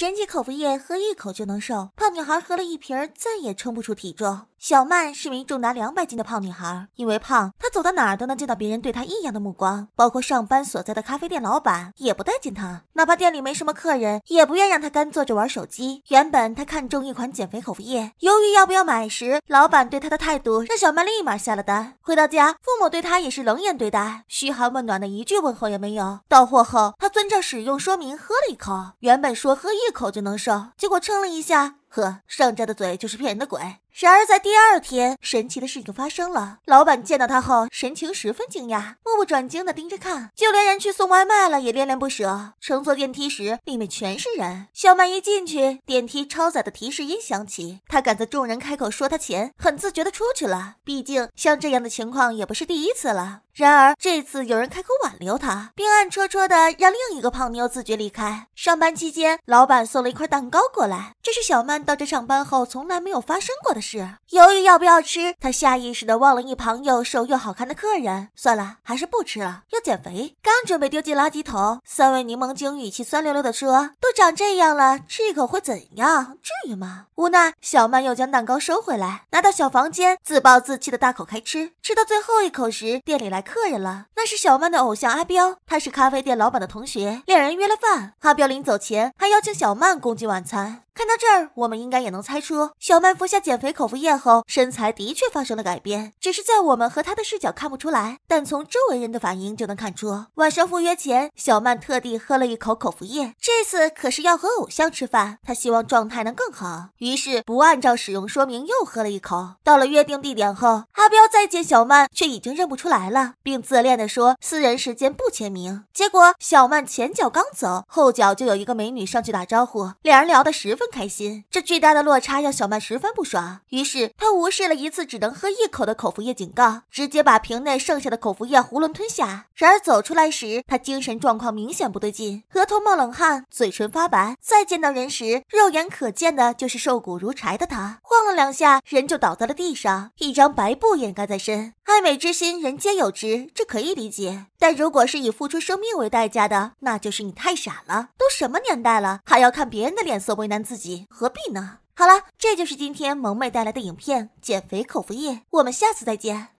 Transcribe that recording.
神奇口服液，喝一口就能瘦。胖女孩喝了一瓶，再也撑不出体重。小曼是名重达两百斤的胖女孩，因为胖，她走到哪儿都能见到别人对她异样的目光。包括上班所在的咖啡店老板也不待见她，哪怕店里没什么客人，也不愿让她干坐着玩手机。原本她看中一款减肥口服液，犹豫要不要买时，老板对她的态度让小曼立马下了单。回到家，父母对她也是冷眼对待，嘘寒问暖的一句问候也没有。到货后，她遵照使用说明喝了一口，原本说喝一口就能瘦，结果称了一下。呵，上家的嘴就是骗人的鬼。然而在第二天，神奇的事情发生了。老板见到他后，神情十分惊讶，目不转睛地盯着看，就连人去送外卖了也恋恋不舍。乘坐电梯时，里面全是人，小曼一进去，电梯超载的提示音响起，她赶在众人开口说她前，很自觉地出去了。毕竟像这样的情况也不是第一次了。然而这次有人开口挽留他，并暗戳戳的让另一个胖妞自觉离开。上班期间，老板送了一块蛋糕过来，这是小曼到这上班后从来没有发生过的事。犹豫要不要吃，她下意识的望了一旁又瘦又好看的客人，算了，还是不吃了，要减肥。刚准备丢进垃圾桶，三位柠檬精语气酸溜溜的说：“都长这样了，吃一口会怎样？至于吗？”无奈，小曼又将蛋糕收回来，拿到小房间，自暴自弃的大口开吃。吃到最后一口时，店里来。客。客人了，那是小曼的偶像阿彪，他是咖啡店老板的同学，两人约了饭。阿彪临走前还邀请小曼共进晚餐。看到这儿，我们应该也能猜出，小曼服下减肥口服液后，身材的确发生了改变，只是在我们和他的视角看不出来。但从周围人的反应就能看出，晚上赴约前，小曼特地喝了一口口服液。这次可是要和偶像吃饭，她希望状态能更好，于是不按照使用说明又喝了一口。到了约定地点后，阿彪再见小曼，却已经认不出来了。并自恋地说：“私人时间不签名。”结果小曼前脚刚走，后脚就有一个美女上去打招呼，两人聊得十分开心。这巨大的落差让小曼十分不爽，于是她无视了一次只能喝一口的口服液警告，直接把瓶内剩下的口服液囫囵吞下。然而走出来时，她精神状况明显不对劲，额头冒冷汗，嘴唇发白。再见到人时，肉眼可见的就是瘦骨如柴的她，晃了两下，人就倒在了地上，一张白布掩盖在身。爱美之心，人皆有之，这可以理解。但如果是以付出生命为代价的，那就是你太傻了。都什么年代了，还要看别人的脸色为难自己，何必呢？好了，这就是今天萌妹带来的影片《减肥口服液》，我们下次再见。